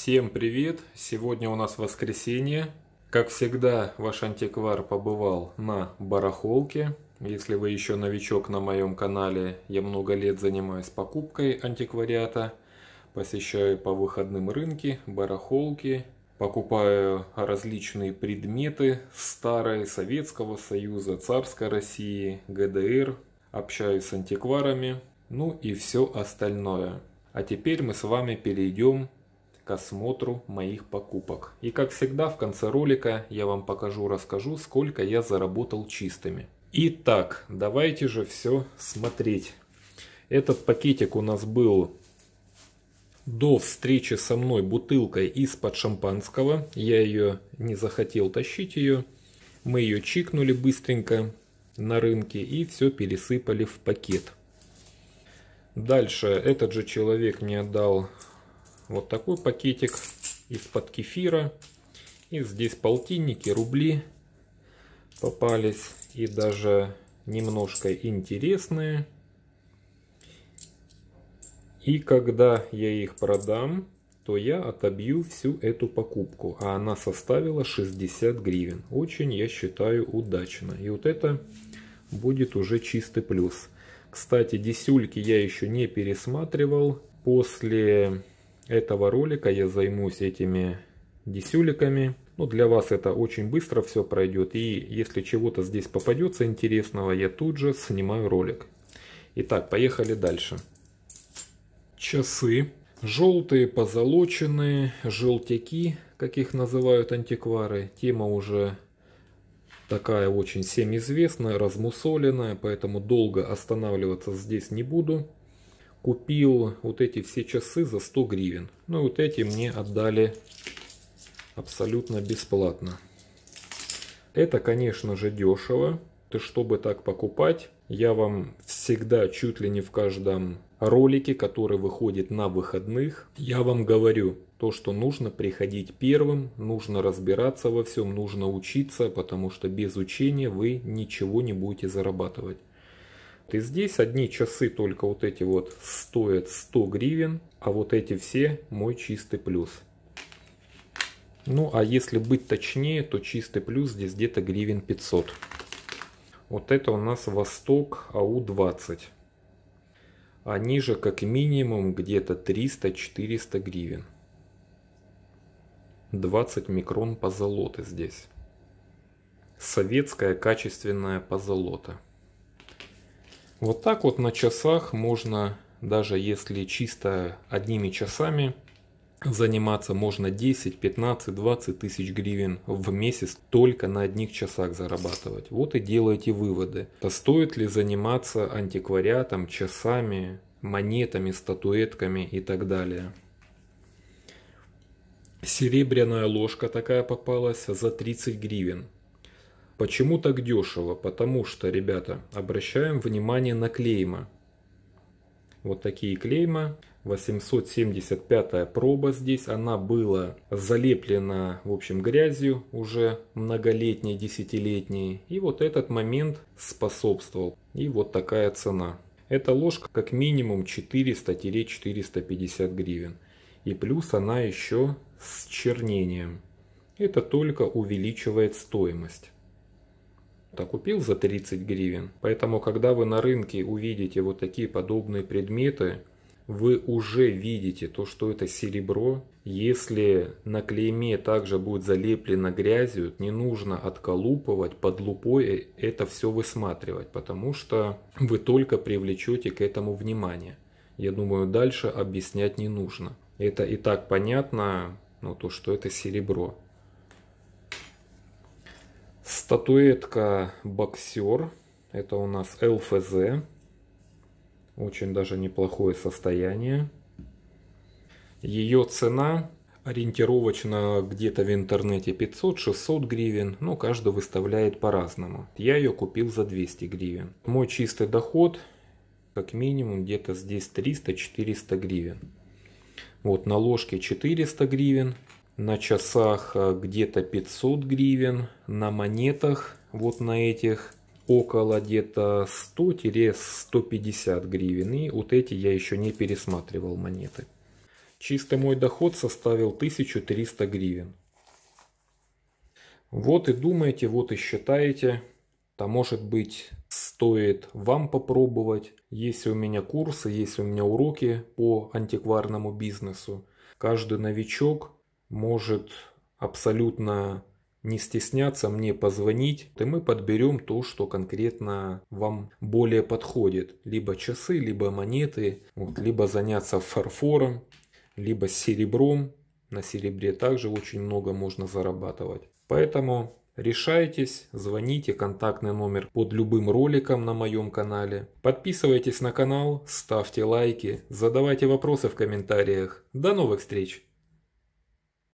Всем привет! Сегодня у нас воскресенье. Как всегда, ваш антиквар побывал на барахолке. Если вы еще новичок на моем канале, я много лет занимаюсь покупкой антиквариата. Посещаю по выходным рынки, барахолки. Покупаю различные предметы старые Советского Союза, Царской России, ГДР. Общаюсь с антикварами. Ну и все остальное. А теперь мы с вами перейдем к осмотру моих покупок. И как всегда в конце ролика я вам покажу, расскажу, сколько я заработал чистыми. Итак, давайте же все смотреть. Этот пакетик у нас был до встречи со мной бутылкой из-под шампанского. Я ее не захотел тащить ее. Мы ее чикнули быстренько на рынке и все пересыпали в пакет. Дальше этот же человек мне отдал вот такой пакетик из-под кефира. И здесь полтинники, рубли попались. И даже немножко интересные. И когда я их продам, то я отобью всю эту покупку. А она составила 60 гривен. Очень, я считаю, удачно. И вот это будет уже чистый плюс. Кстати, десюльки я еще не пересматривал. После этого ролика я займусь этими десюликами. Ну, для вас это очень быстро все пройдет. И если чего-то здесь попадется интересного, я тут же снимаю ролик. Итак, поехали дальше. Часы. Желтые, позолоченные, желтяки, как их называют антиквары. Тема уже такая очень всем известная, размусоленная, поэтому долго останавливаться здесь не буду купил вот эти все часы за 100 гривен. Ну и вот эти мне отдали абсолютно бесплатно. Это, конечно же, дешево. То, чтобы так покупать, я вам всегда, чуть ли не в каждом ролике, который выходит на выходных, я вам говорю то, что нужно приходить первым, нужно разбираться во всем, нужно учиться, потому что без учения вы ничего не будете зарабатывать. И здесь одни часы только вот эти вот стоят 100 гривен, а вот эти все мой чистый плюс. Ну а если быть точнее, то чистый плюс здесь где-то гривен 500. Вот это у нас Восток АУ-20. Они а же как минимум где-то 300-400 гривен. 20 микрон позолоты здесь. Советская качественная позолота. Вот так вот на часах можно, даже если чисто одними часами, заниматься можно 10, 15, 20 тысяч гривен в месяц только на одних часах зарабатывать. Вот и делайте выводы. А стоит ли заниматься антиквариатом, часами, монетами, статуэтками и так далее. Серебряная ложка такая попалась за 30 гривен. Почему так дешево? Потому что, ребята, обращаем внимание на клейма. Вот такие клейма. 875 проба здесь, она была залеплена, в общем, грязью уже многолетней, десятилетней. И вот этот момент способствовал. И вот такая цена. Эта ложка как минимум 400-450 гривен. И плюс она еще с чернением. Это только увеличивает стоимость то купил за 30 гривен. Поэтому, когда вы на рынке увидите вот такие подобные предметы, вы уже видите то, что это серебро. Если на клейме также будет залеплено грязью, не нужно отколупывать, под лупой это все высматривать, потому что вы только привлечете к этому внимание. Я думаю, дальше объяснять не нужно. Это и так понятно, но то, что это серебро. Статуэтка боксер. Это у нас ЛФЗ. Очень даже неплохое состояние. Ее цена ориентировочно где-то в интернете 500-600 гривен, но ну, каждый выставляет по-разному. Я ее купил за 200 гривен. Мой чистый доход как минимум где-то здесь 300-400 гривен. Вот на ложке 400 гривен, на часах э, где-то 500 гривен, на монетах вот на этих около где-то 100-150 гривен. И вот эти я еще не пересматривал монеты. Чистый мой доход составил 1300 гривен. Вот и думаете, вот и считаете. То может быть стоит вам попробовать. Есть у меня курсы, есть у меня уроки по антикварному бизнесу. Каждый новичок может абсолютно не стесняться мне позвонить, и мы подберем то, что конкретно вам более подходит. Либо часы, либо монеты, вот, либо заняться фарфором, либо серебром. На серебре также очень много можно зарабатывать. Поэтому решайтесь, звоните, контактный номер под любым роликом на моем канале. Подписывайтесь на канал, ставьте лайки, задавайте вопросы в комментариях. До новых встреч!